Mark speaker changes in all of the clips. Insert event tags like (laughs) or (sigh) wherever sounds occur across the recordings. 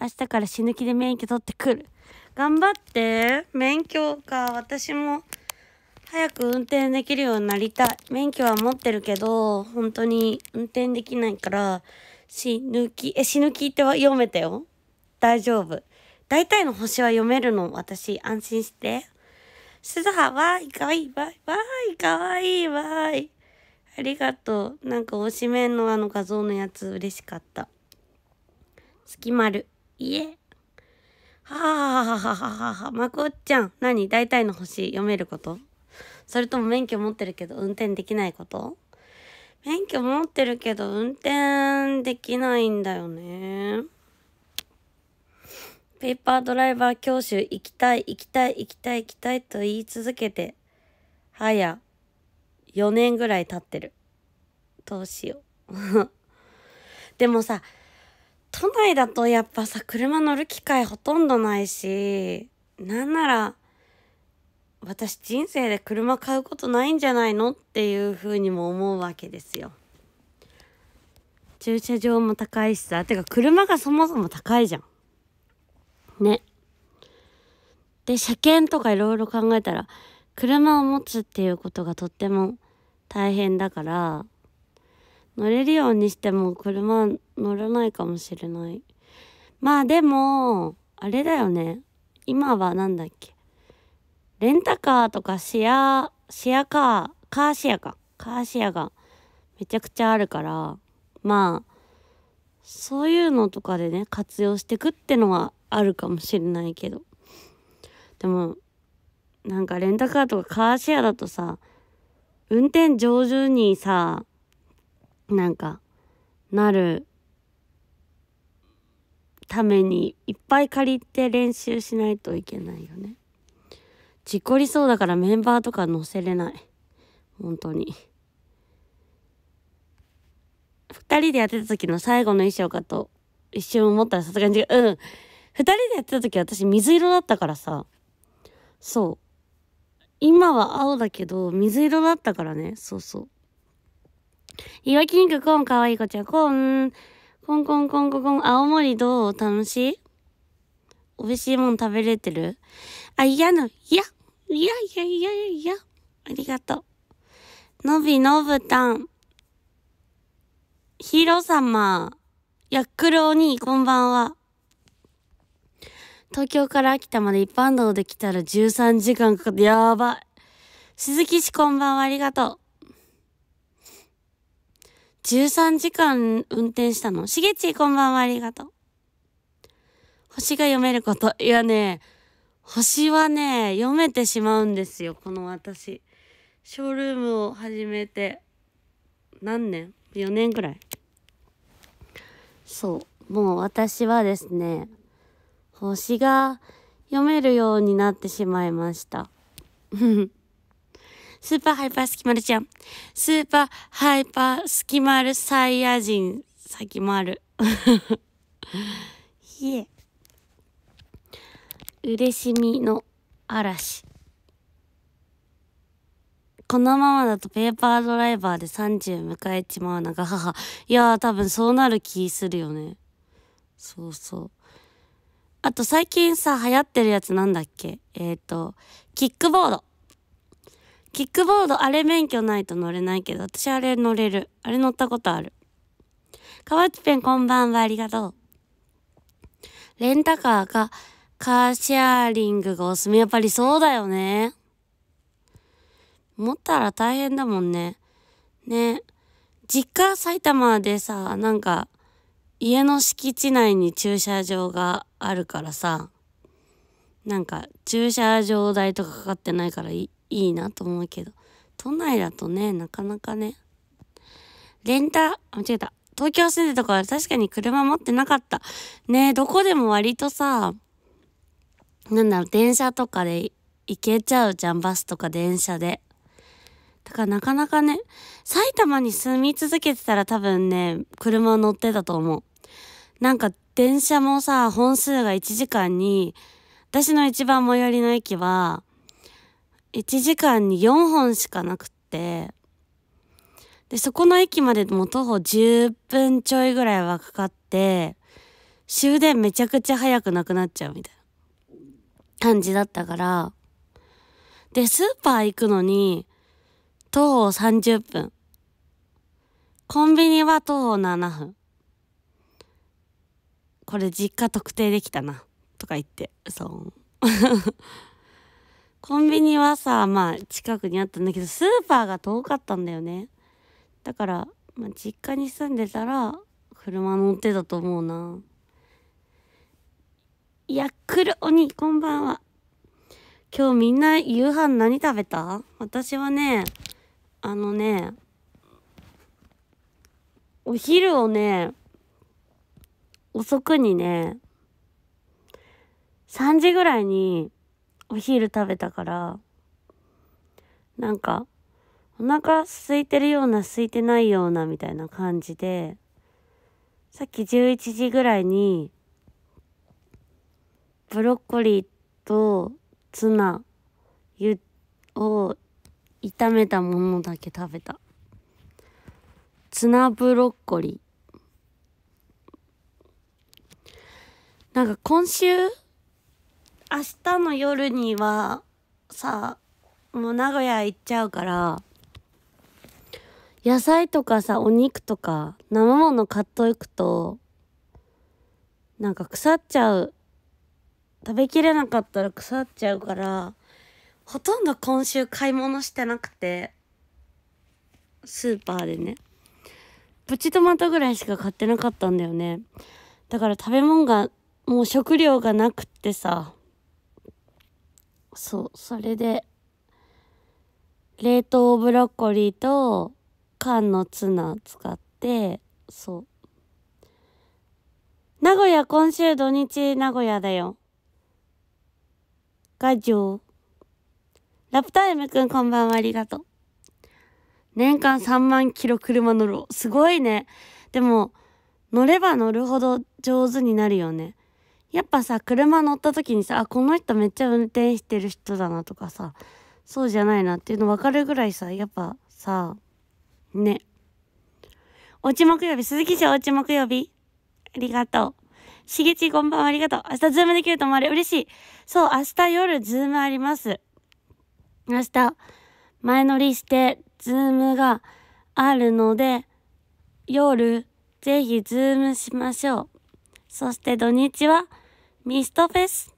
Speaker 1: 明日から死ぬ気で免許取ってくる。頑張って。免許か。私も早く運転できるようになりたい。免許は持ってるけど、本当に運転できないから、死ぬ気、え、死ぬ気っては読めたよ。大丈夫。大体の星は読めるの、私。安心して。鈴葉、わーい、かわいい、わーい、わーい、かわいい、わーい。ありがとう。なんか、推しメンのあの画像のやつ嬉しかった。月丸、まいえ。はあははははは。まこっちゃん。何大体の星読めることそれとも免許持ってるけど運転できないこと免許持ってるけど運転できないんだよね。ペーパードライバー教習行きたい行きたい行きたい行きたいと言い続けて、はや4年ぐらい経ってる。どうしよう。(laughs) でもさ、都内だとやっぱさ、車乗る機会ほとんどないし、なんなら、私人生で車買うことないんじゃないのっていうふうにも思うわけですよ。駐車場も高いしさ、てか車がそもそも高いじゃん。ね。で、車検とかいろいろ考えたら、車を持つっていうことがとっても大変だから、乗れるようにしても車乗らないかもしれない。まあでも、あれだよね。今はなんだっけ。レンタカーとかシェア、シェアカー、カーシェアか。カーシェアがめちゃくちゃあるから、まあ、そういうのとかでね、活用してくってのはあるかもしれないけど。でも、なんかレンタカーとかカーシェアだとさ、運転上手にさ、なんかなるためにいっぱい借りて練習しないといけないよね。事故りそうだからメンバーとか載せれない。本当に。2人でやってた時の最後の衣装かと一瞬思ったらさすがに違う。うん。2人でやってた時私水色だったからさ。そう。今は青だけど水色だったからね。そうそう。岩金ングコーンかわいい子ちゃん、コーン、コンコンコンココン、青森どう楽しい美味しいもん食べれてるあ、嫌な、いや、いやいやいやいや、ありがとう。のびのぶたん。ヒーロー様。ヤックルお兄、こんばんは。東京から秋田まで一般道で来たら13時間かかって、やばい。鈴木氏こんばんは、ありがとう。13時間運転したのしげち、こんばんは、ありがとう。星が読めること。いやね、星はね、読めてしまうんですよ、この私。ショールームを始めて、何年 ?4 年ぐらい。そう。もう私はですね、星が読めるようになってしまいました。スーパーハイパースキマルちゃん。スーパーハイパースキマルサイヤ人、サキマル。(laughs) いえ。嬉しみの嵐。このままだとペーパードライバーで30迎えちまうのが母。いやー多分そうなる気するよね。そうそう。あと最近さ、流行ってるやつなんだっけえっ、ー、と、キックボード。キックボード、あれ免許ないと乗れないけど、私あれ乗れる。あれ乗ったことある。河内ペンこんばんは、ありがとう。レンタカーか、カーシェアリングがおすすめ。やっぱりそうだよね。持ったら大変だもんね。ね。実家埼玉でさ、なんか、家の敷地内に駐車場があるからさ、なんか、駐車場代とかかかってないからいいいなと思うけど、都内だとね、なかなかね、レンタ、間違えた。東京住んでたから確かに車持ってなかった。ねどこでも割とさ、なんだろう、電車とかで行けちゃうじゃん、バスとか電車で。だからなかなかね、埼玉に住み続けてたら多分ね、車乗ってたと思う。なんか電車もさ、本数が1時間に、私の一番最寄りの駅は、1時間に4本しかなくって、で、そこの駅までも徒歩10分ちょいぐらいはかかって、終電めちゃくちゃ早くなくなっちゃうみたいな感じだったから、で、スーパー行くのに、徒歩30分。コンビニは徒歩7分。これ実家特定できたな。とか言って、そう。コンビニはさ、まあ近くにあったんだけど、スーパーが遠かったんだよね。だから、まあ実家に住んでたら、車乗ってたと思うな。や、来る鬼、こんばんは。今日みんな夕飯何食べた私はね、あのね、お昼をね、遅くにね、3時ぐらいにお昼食べたから、なんか、お腹空いてるような空いてないようなみたいな感じで、さっき11時ぐらいに、ブロッコリーとツナゆを炒めたものだけ食べた。ツナブロッコリー。なんか今週明日の夜にはさもう名古屋行っちゃうから野菜とかさお肉とか生もの買っといくとなんか腐っちゃう食べきれなかったら腐っちゃうからほとんど今週買い物してなくてスーパーでねプチトマトぐらいしか買ってなかったんだよねだから食べ物がもう食料がなくってさそう、それで、冷凍ブロッコリーと缶のツナ使って、そう。名古屋、今週土日名古屋だよ。ガジョー。ラプタイムくんこんばんはありがとう。年間3万キロ車乗ろう。すごいね。でも、乗れば乗るほど上手になるよね。やっぱさ、車乗った時にさ、あ、この人めっちゃ運転してる人だなとかさ、そうじゃないなっていうの分かるぐらいさ、やっぱさ、ね。おうち木曜日、鈴木市おうち木曜日。ありがとう。しげちこんばんは、ありがとう。明日ズームできると思われ嬉しい。そう、明日夜ズームあります。明日、前乗りして、ズームがあるので、夜、ぜひズームしましょう。そして土日は、ミストフェス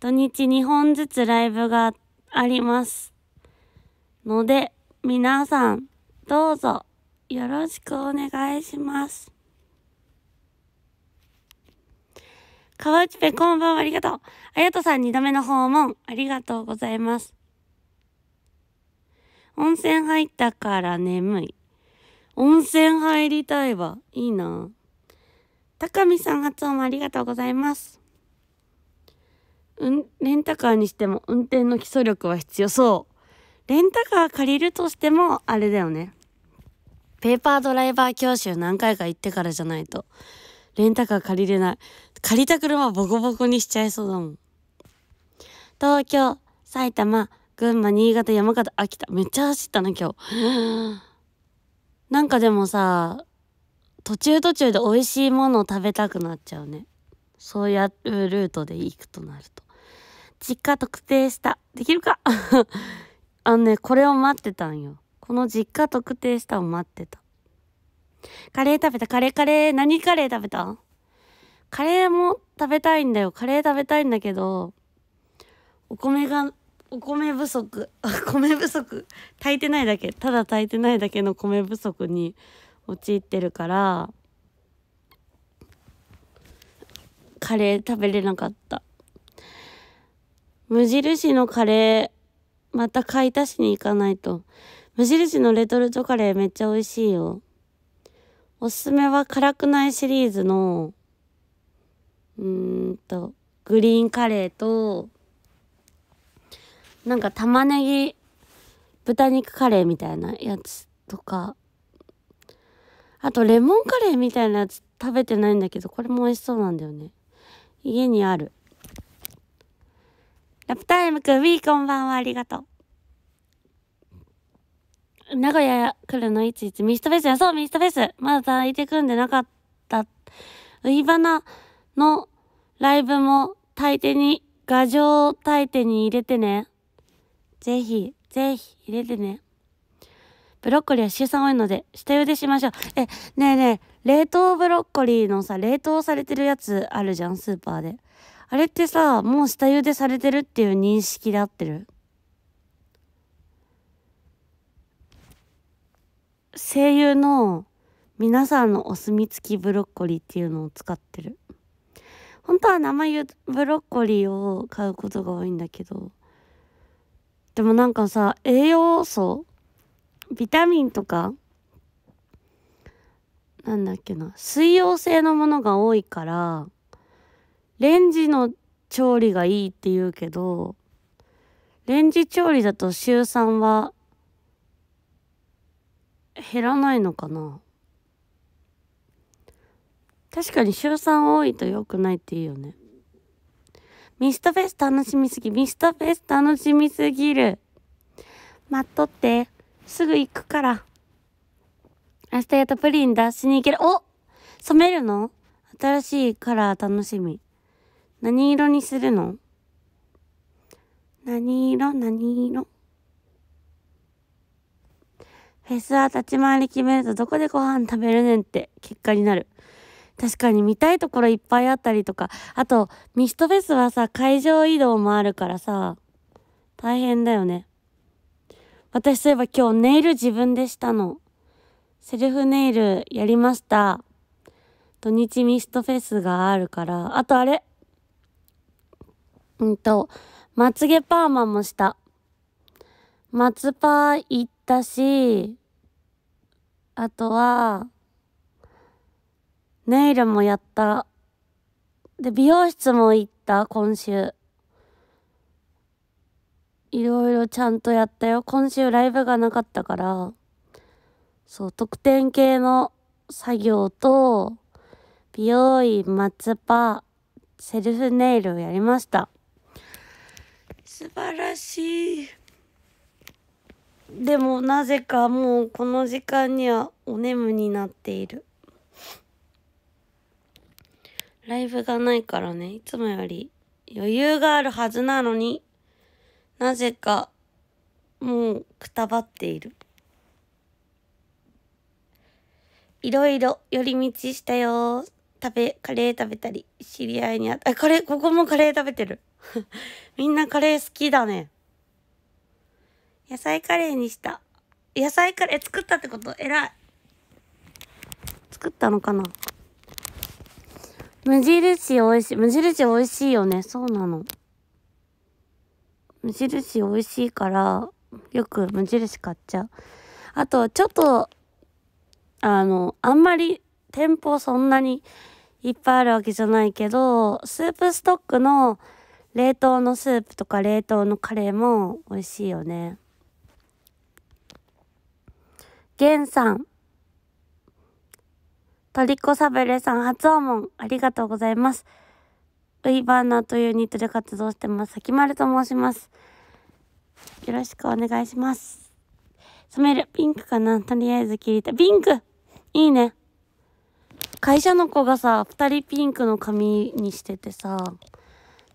Speaker 1: 土日2本ずつライブがあります。ので、皆さん、どうぞ、よろしくお願いします。川内ペこんばんはありがとう。あやとさん2度目の訪問ありがとうございます。温泉入ったから眠い。温泉入りたいわ。いいな。高見さん発音もありがとうございます。うん、レンタカーにしても運転の基礎力は必要そう。レンタカー借りるとしても、あれだよね。ペーパードライバー教習何回か行ってからじゃないと、レンタカー借りれない。借りた車ボコボコにしちゃいそうだもん。東京、埼玉、群馬、新潟、山形、秋田。めっちゃ走ったな、今日。なんかでもさ、途中途中で美味しいものを食べたくなっちゃうね。そうやるルートで行くとなると。実家特定した。できるか (laughs) あのね、これを待ってたんよ。この実家特定したを待ってた。カレー食べた、カレーカレー、何カレー食べたカレーも食べたいんだよ。カレー食べたいんだけど、お米が、お米不足、(laughs) 米不足、炊いてないだけ、ただ炊いてないだけの米不足に陥ってるから、カレー食べれなかった。無印のカレー、また買い足しに行かないと。無印のレトルトカレーめっちゃ美味しいよ。おすすめは辛くないシリーズの、うーんと、グリーンカレーと、なんか玉ねぎ豚肉カレーみたいなやつとか、あとレモンカレーみたいなやつ食べてないんだけど、これも美味しそうなんだよね。家にある。ラプタイムくん、ウィーこんばんは、ありがとう。名古屋来るのいついつ、ミストフェスや、そう、ミストフェス。まだ抱いてくんでなかった。ウイバナのライブも、大抵に、画像大抵に入れてね。ぜひ、ぜひ、入れてね。ブロッコリーは週3多いので、下茹でしましょう。え、ねえねえ、冷凍ブロッコリーのさ、冷凍されてるやつあるじゃん、スーパーで。あれってさ、もう下茹でされてるっていう認識で合ってる声優の皆さんのお墨付きブロッコリーっていうのを使ってる。本当は生ゆブロッコリーを買うことが多いんだけど。でもなんかさ、栄養素ビタミンとかなんだっけな水溶性のものが多いからレンジの調理がいいって言うけど、レンジ調理だと週3は減らないのかな確かに週3多いと良くないっていうよね。ミストフェス楽しみすぎ、ミストフェス楽しみすぎる。待っとって。すぐ行くから。明日やっとプリン出しに行ける。お染めるの新しいカラー楽しみ。何色にするの何色何色フェスは立ち回り決めるとどこでご飯食べるねんって結果になる。確かに見たいところいっぱいあったりとか、あと、ミストフェスはさ、会場移動もあるからさ、大変だよね。私そういえば今日ネイル自分でしたの。セルフネイルやりました。土日ミストフェスがあるから、あとあれうんと、まつげパーマもした。まつパー行ったし、あとは、ネイルもやった。で、美容室も行った、今週。いろいろちゃんとやったよ。今週ライブがなかったから、そう、特典系の作業と、美容院、松パ、セルフネイルをやりました。素晴らしいでもなぜかもうこの時間にはお眠になっているライブがないからねいつもより余裕があるはずなのになぜかもうくたばっているいろいろ寄り道したよ食べ、カレー食べたり、知り合いにあった。あ、カレー、ここもカレー食べてる。(laughs) みんなカレー好きだね。野菜カレーにした。野菜カレー作ったってこと偉い。作ったのかな無印美味しい。無印美味しいよね。そうなの。無印美味しいから、よく無印買っちゃう。あと、ちょっと、あの、あんまり店舗そんなにいっぱいあるわけじゃないけど、スープストックの冷凍のスープとか冷凍のカレーも美味しいよね。ゲンさん。トリコサベレさん、初訪問、ありがとうございます。ウイバーナーというニットで活動してます。さきまると申します。よろしくお願いします。染める、ピンクかなとりあえず切りたい。ピンクいいね。会社の子がさ、二人ピンクの髪にしててさ、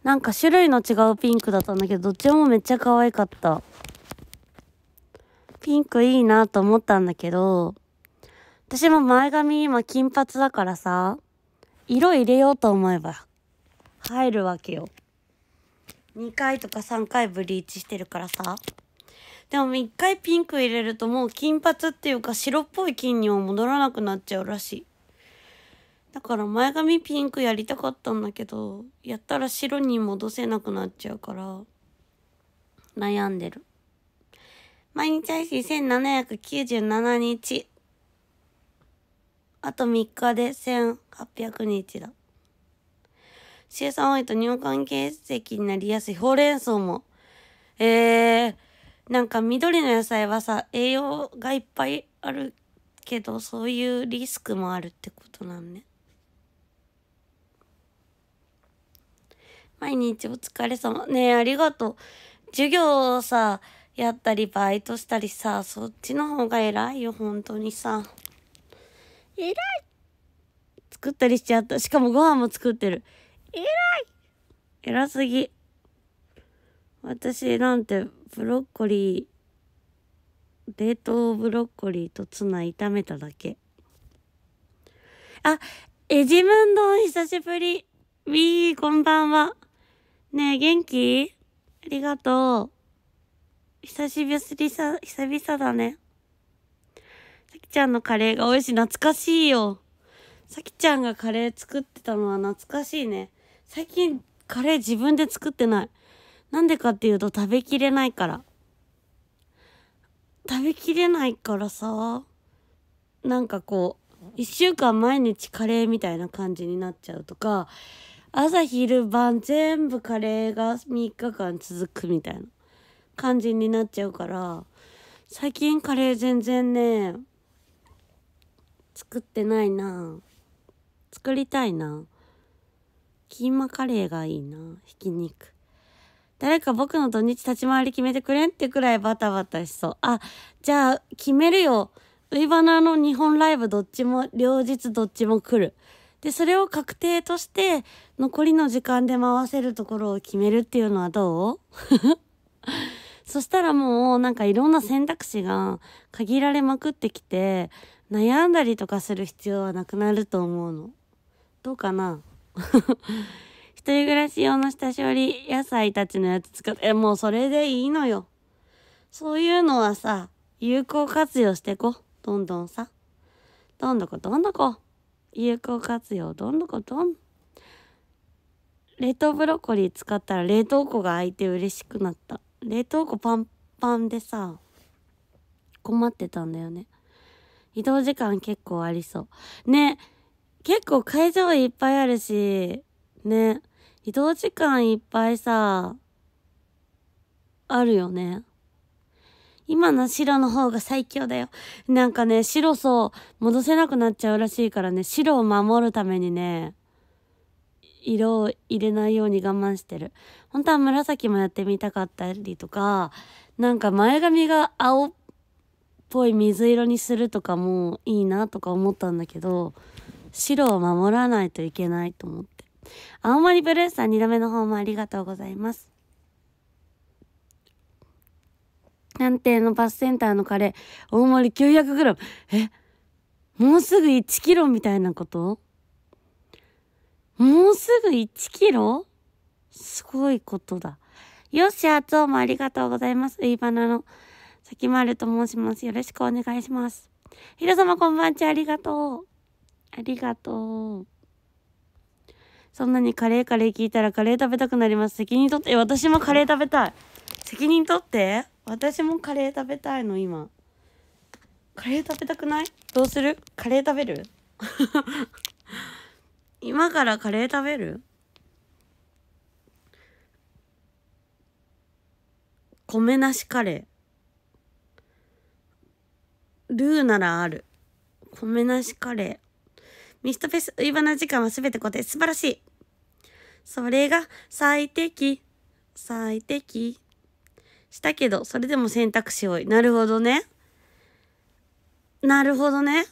Speaker 1: なんか種類の違うピンクだったんだけど、どっちもめっちゃ可愛かった。ピンクいいなと思ったんだけど、私も前髪今金髪だからさ、色入れようと思えば入るわけよ。2回とか3回ブリーチしてるからさ。でも1回ピンク入れるともう金髪っていうか白っぽい金には戻らなくなっちゃうらしい。だから前髪ピンクやりたかったんだけど、やったら白に戻せなくなっちゃうから、悩んでる。毎日配信1797日。あと3日で1800日だ。シエさん多いと尿管結石になりやすいほうれん草も。えー、なんか緑の野菜はさ、栄養がいっぱいあるけど、そういうリスクもあるってことなんね。毎日お疲れ様。ねえ、ありがとう。授業をさ、やったり、バイトしたりさ、そっちの方が偉いよ、本当にさ。偉い作ったりしちゃった。しかもご飯も作ってる。偉い偉すぎ。私なんて、ブロッコリー、冷凍ブロッコリーとツナ炒めただけ。あ、エジムンドン久しぶり。みー、こんばんは。ねえ、元気ありがとう。久しぶりさ、久々だね。さきちゃんのカレーが美味しい。懐かしいよ。さきちゃんがカレー作ってたのは懐かしいね。最近カレー自分で作ってない。なんでかっていうと食べきれないから。食べきれないからさ、なんかこう、一週間毎日カレーみたいな感じになっちゃうとか、朝昼晩全部カレーが3日間続くみたいな感じになっちゃうから最近カレー全然ね作ってないな作りたいなキーマカレーがいいなひき肉誰か僕の土日立ち回り決めてくれんってくらいバタバタしそうあじゃあ決めるよウイバナの日本ライブどっちも両日どっちも来るで、それを確定として、残りの時間で回せるところを決めるっていうのはどう (laughs) そしたらもうなんかいろんな選択肢が限られまくってきて、悩んだりとかする必要はなくなると思うの。どうかな (laughs) 一人暮らし用の下処理野菜たちのやつ使って、え、もうそれでいいのよ。そういうのはさ、有効活用してこ。どんどんさ。どんどこどんどこ。有効活用どんどこどん冷凍ブロッコリー使ったら冷凍庫が開いて嬉しくなった冷凍庫パンパンでさ困ってたんだよね移動時間結構ありそうね結構会場いっぱいあるしね移動時間いっぱいさあるよね今の白の方が最強だよ。なんかね、白そう戻せなくなっちゃうらしいからね、白を守るためにね、色を入れないように我慢してる。本当は紫もやってみたかったりとか、なんか前髪が青っぽい水色にするとかもいいなとか思ったんだけど、白を守らないといけないと思って。青森ブルーさん2度目の方もありがとうございます。探偵のバスセンターのカレー、大盛り 900g。えもうすぐ1キロみたいなこともうすぐ1キロすごいことだ。よし、あつおもありがとうございます。ウいバナの、さきまると申します。よろしくお願いします。ひろさまこんばんちは、ありがとう。ありがとう。そんなにカレーカレー聞いたらカレー食べたくなります。責任とって、私もカレー食べたい。責任とって。私もカレー食べたいの今カレー食べたくないどうするカレー食べる (laughs) 今からカレー食べる米なしカレールーならある米なしカレーミストフェス売り場の時間は全て固定素晴らしいそれが最適最適したけど、それでも選択肢多い。なるほどね。なるほどね。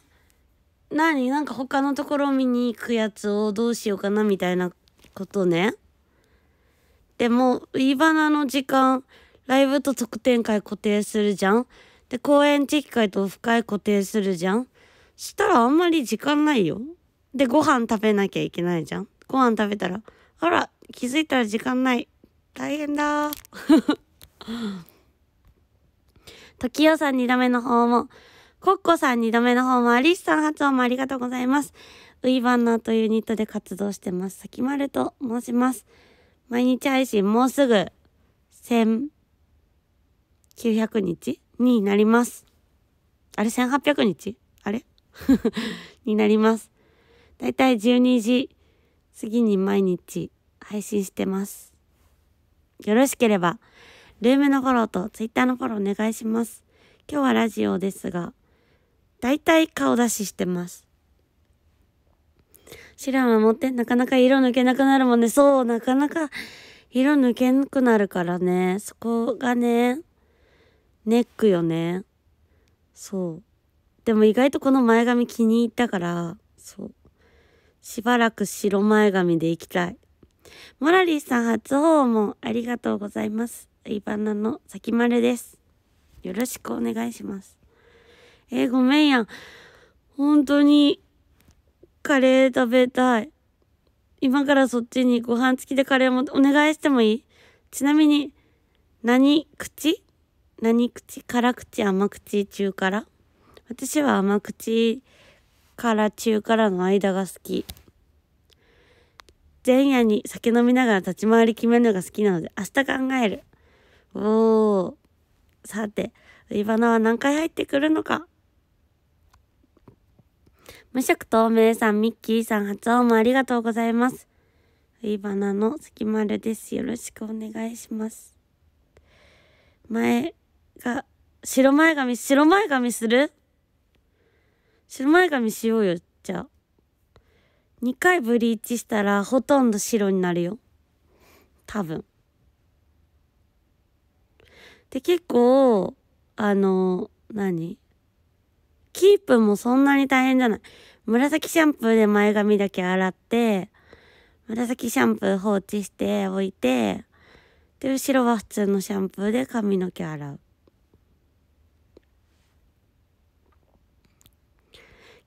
Speaker 1: 何なんか他のところ見に行くやつをどうしようかなみたいなことね。でも、ウィバナの時間、ライブと特典会固定するじゃんで、公演チェキ会とオフ会固定するじゃんしたらあんまり時間ないよ。で、ご飯食べなきゃいけないじゃんご飯食べたら、あら、気づいたら時間ない。大変だー。時 (laughs) 代さん2度目の方も、コッコさん2度目の方も、アリスさん発音もありがとうございます。ウイバンナーというユニットで活動してます。さきまると申します。毎日配信もうすぐ1900日になります。あれ ?1800 日あれ (laughs) になります。だいたい12時過ぎに毎日配信してます。よろしければ、ルームのフォローとツイッターのフォローお願いします。今日はラジオですが、だいたい顔出ししてます。シラー守って、なかなか色抜けなくなるもんね。そう、なかなか色抜けなくなるからね。そこがね、ネックよね。そう。でも意外とこの前髪気に入ったから、そう。しばらく白前髪でいきたい。モラリーさん初訪問ありがとうございます。イバナのさきまるです。よろしくお願いします。えー、ごめんやん。本当に、カレー食べたい。今からそっちにご飯付きでカレーもお願いしてもいいちなみに、何口何口辛口甘口中辛私は甘口から中辛の間が好き。前夜に酒飲みながら立ち回り決めるのが好きなので明日考える。おお。さて、売り花は何回入ってくるのか。無色透明さん、ミッキーさん、初音もありがとうございます。売り花の関丸です。よろしくお願いします。前が、白前髪、白前髪する白前髪しようよ、じゃあ。2回ブリーチしたらほとんど白になるよ。多分。で、結構、あの、何キープもそんなに大変じゃない。紫シャンプーで前髪だけ洗って、紫シャンプー放置しておいて、で、後ろは普通のシャンプーで髪の毛洗う。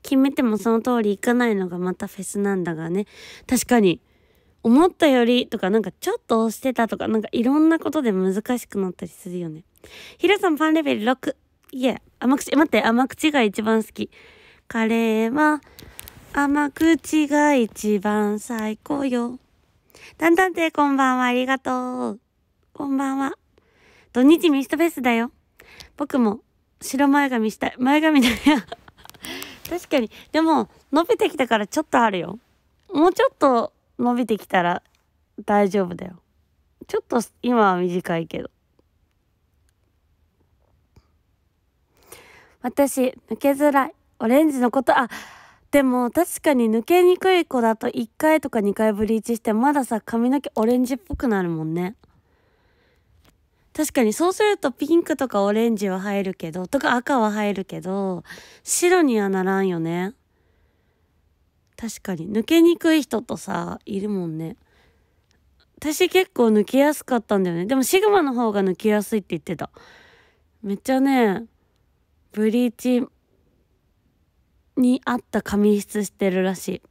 Speaker 1: 決めてもその通りいかないのがまたフェスなんだがね。確かに。思ったよりとかなんかちょっと押してたとかなんかいろんなことで難しくなったりするよね。ひらさんパンレベル6。いえ、甘口、待って、甘口が一番好き。カレーは甘口が一番最高よ。だんだんてこんばんはありがとう。こんばんは。土日ミストフェスだよ。僕も白前髪したい。前髪だよ。確かに。でも、伸びてきたからちょっとあるよ。もうちょっと伸びてきたら大丈夫だよ。ちょっと今は短いけど。私、抜けづらい。オレンジのこと、あ、でも確かに抜けにくい子だと1回とか2回ブリーチしてまださ髪の毛オレンジっぽくなるもんね。確かにそうするとピンクとかオレンジは入るけどとか赤は入るけど白にはならんよね。確かに抜けにくい人とさいるもんね私結構抜けやすかったんだよねでもシグマの方が抜けやすいって言ってためっちゃねブリーチに合った髪質してるらしい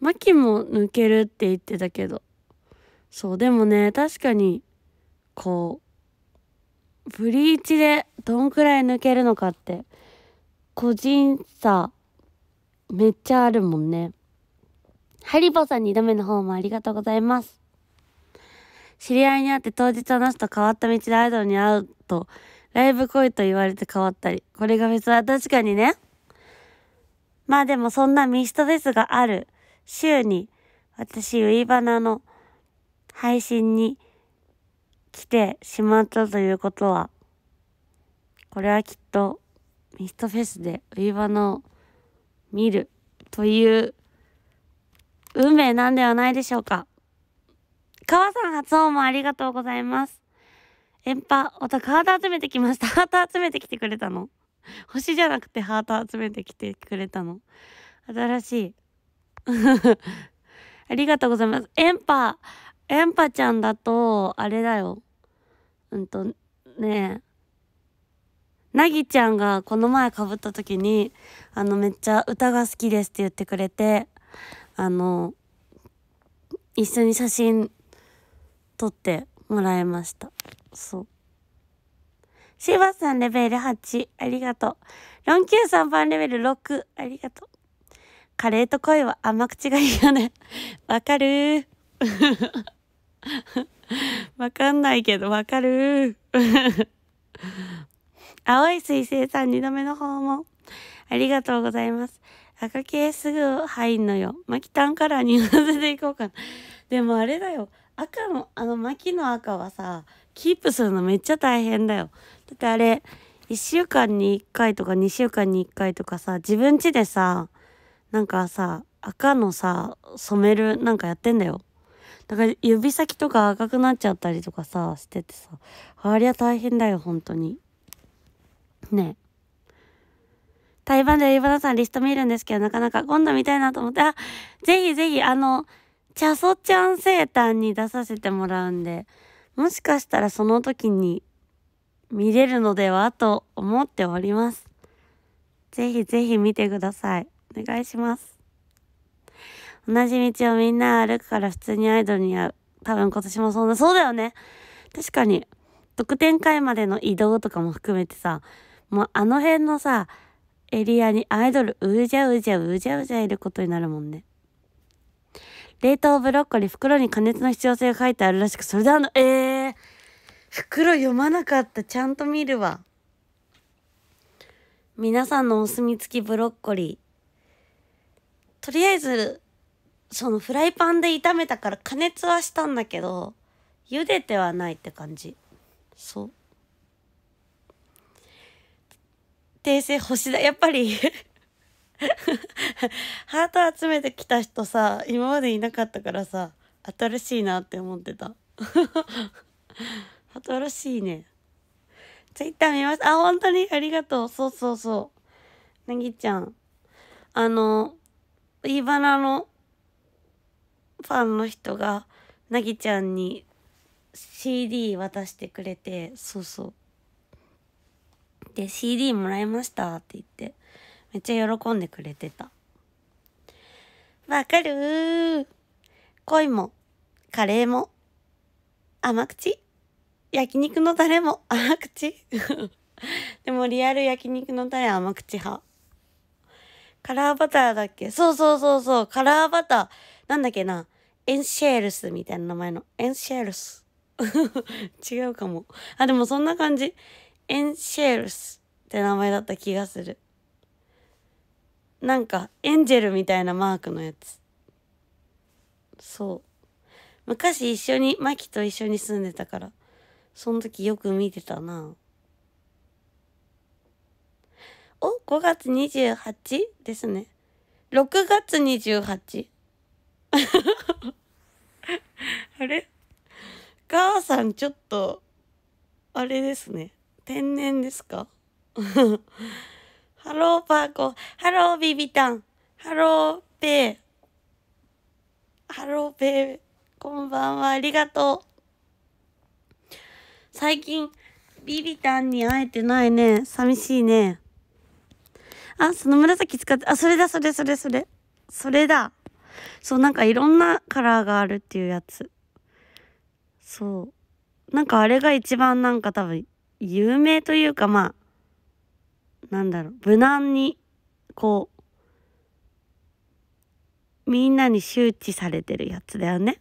Speaker 1: マキも抜けるって言ってたけどそうでもね確かにこうブリーチでどんくらい抜けるのかって個人差めっちゃあるもんね。ハリボさん2度目の方もありがとうございます。知り合いに会って当日話すと変わった道でアイドルに会うと、ライブ来いと言われて変わったり。これが別は確かにね。まあでもそんなミストフェスがある週に、私、ウイバナの配信に来てしまったということは、これはきっとミストフェスで売り場の見るという運命なんではないでしょうか。川さん発音もありがとうございます。エンパ、おたハート集めてきました。(laughs) ハート集めてきてくれたの。星じゃなくてハート集めてきてくれたの。新しい。(laughs) ありがとうございます。エンパ、エンパちゃんだと、あれだよ。うんと、ねえ。なぎちゃんがこの前かぶった時に、あの、めっちゃ歌が好きですって言ってくれて、あの、一緒に写真撮ってもらいました。そう。シーバスさんレベル8、ありがとう。ロンキューさん番レベル6、ありがとう。カレーと恋は甘口がいいよね。(laughs) わかる (laughs) わかんないけどわかる (laughs) 青い水星さん2度目の訪問。ありがとうございます。赤系すぐ入んのよ。巻きタンカラーに乗せていこうかな。でもあれだよ。赤の、あの巻きの赤はさ、キープするのめっちゃ大変だよ。だってあれ、1週間に1回とか2週間に1回とかさ、自分家でさ、なんかさ、赤のさ、染めるなんかやってんだよ。だから指先とか赤くなっちゃったりとかさ、しててさ、ありゃ大変だよ、本当に。ね台湾でゆバナさんリスト見るんですけど、なかなか今度見たいなと思って、あ、ぜひぜひ、あの、チャソちゃん生誕に出させてもらうんで、もしかしたらその時に見れるのではと思っております。ぜひぜひ見てください。お願いします。同じ道をみんな歩くから普通にアイドルに会う。多分今年もそんな、そうだよね。確かに、特典会までの移動とかも含めてさ、もうあの辺のさ、エリアにアイドルうじゃうじゃうじゃうじゃいることになるもんね。冷凍ブロッコリー袋に加熱の必要性が書いてあるらしく、それであの、えー、袋読まなかった。ちゃんと見るわ。皆さんのお墨付きブロッコリー。とりあえず、そのフライパンで炒めたから加熱はしたんだけど、茹でてはないって感じ。そう。訂正星だやっぱり (laughs) ハート集めてきた人さ今までいなかったからさ新しいなって思ってた (laughs) 新しいねツイッター見ますあ本当にありがとうそうそうそうなぎちゃんあのイバナのファンの人がなぎちゃんに CD 渡してくれてそうそうて CD もらいましたって言って、めっちゃ喜んでくれてた。わかるー。恋も、カレーも、甘口焼肉のタレも甘口 (laughs) でもリアル焼肉のタレ甘口派。カラーバターだっけそうそうそうそう、カラーバター。なんだっけなエンシェールスみたいな名前の。エンシェールス。(laughs) 違うかも。あ、でもそんな感じ。エンシェルスって名前だった気がする。なんか、エンジェルみたいなマークのやつ。そう。昔一緒に、マキと一緒に住んでたから、その時よく見てたな。お ?5 月 28? ですね。6月 28? (laughs) あれ母さんちょっと、あれですね。天然ですか (laughs) ハローパーコ。ハロービビタン。ハローペー。ハローペー。こんばんは。ありがとう。最近、ビビタンに会えてないね。寂しいね。あ、その紫使って、あ、それだ、それ、それ、それ。それだ。そう、なんかいろんなカラーがあるっていうやつ。そう。なんかあれが一番なんか多分有名というかまあなんだろう無難にこうみんなに周知されてるやつだよね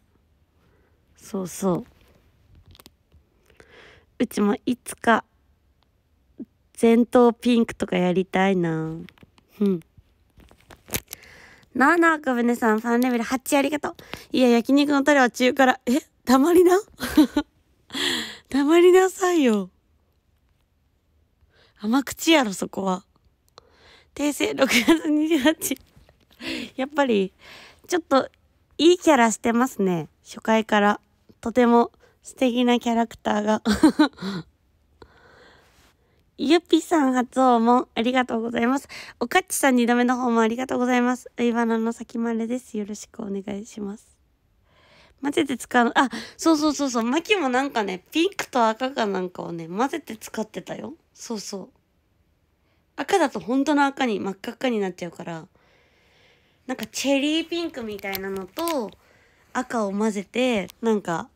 Speaker 1: そうそううちもいつか前頭ピンクとかやりたいなうんなあなあかぶねさんファンレベル8ありがとういや焼肉のタレは中辛えたまりな (laughs) たまりなさいよ甘口やろ、そこは。訂正6月28やっぱり、ちょっと、いいキャラしてますね。初回から。とても素敵なキャラクターが。(laughs) ゆっぴさん発音もありがとうございます。おかっちさん2度目の方もありがとうございます。いばなの先までです。よろしくお願いします。混ぜて使う、あ、そうそうそうそう、マキもなんかね、ピンクと赤かなんかをね、混ぜて使ってたよ。そうそう。赤だと本当の赤に、真っ赤っかになっちゃうから、なんかチェリーピンクみたいなのと、赤を混ぜて、なんか、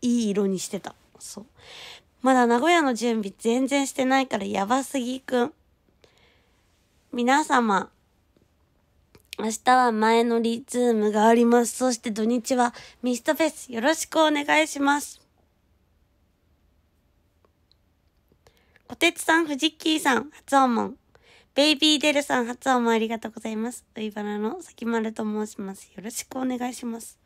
Speaker 1: いい色にしてた。そう。まだ名古屋の準備全然してないからやばすぎくん。皆様、明日は前のリズームがあります。そして土日はミストフェスよろしくお願いします。小鉄さん、藤木さん、初音門。ベイビーデルさん、初音もありがとうございます。ウイバラの先丸と申します。よろしくお願いします。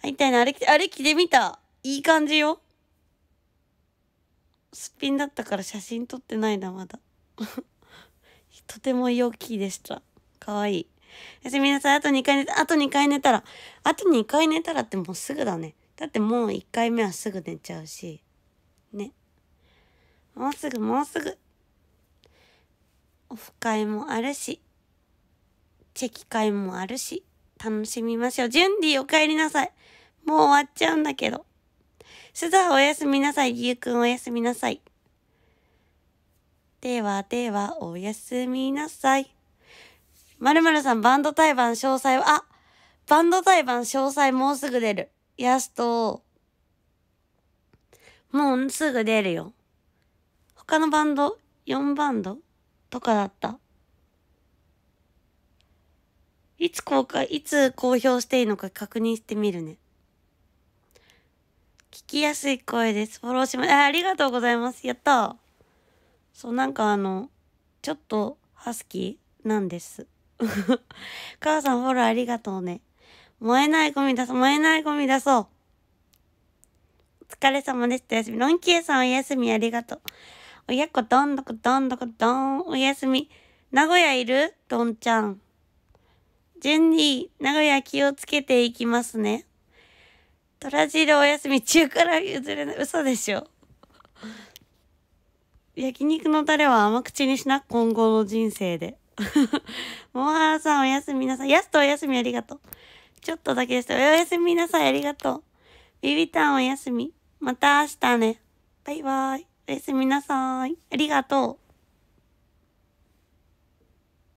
Speaker 1: 会いたいな、あれ、あれ着てみた。いい感じよ。すっぴんだったから写真撮ってないな、まだ。(laughs) とても良きでした。かわいい。おやすみなさい。あと2回寝た、あと2回寝たら、あと2回寝たらってもうすぐだね。だってもう1回目はすぐ寝ちゃうし。ね。もうすぐもうすぐ。オフ会もあるし、チェキ会もあるし、楽しみましょう。ジュンディお帰りなさい。もう終わっちゃうんだけど。スザおやすみなさい。ゆうくんおやすみなさい。ではではおやすみなさい。まるさん、バンド対バン詳細は、あ、バンド対バン詳細もうすぐ出る。やすと、もうすぐ出るよ。他のバンド、4バンドとかだった。いつ公開、いつ公表していいのか確認してみるね。聞きやすい声です。フォローします。あありがとうございます。やったそう、なんかあの、ちょっとハスキーなんです。(laughs) 母さんフォローありがとうね。燃えないゴミ出そう、燃えないゴミ出そう。お疲れ様です。おやすみ。ロンキエさんおやすみありがとう。おやこどんどこどんどこどん。おやすみ。名古屋いるどんちゃん。ジェンリー、名古屋気をつけていきますね。トラジルおやすみ中から譲れない。嘘でしょ。焼肉のタレは甘口にしな、今後の人生で。(laughs) もはさんおやすみなさい。やすとおやすみありがとう。ちょっとだけです。おやすみなさいありがとう。ビビタンおやすみ。また明日ね。バイバイ。おやすみなさい。ありがとう。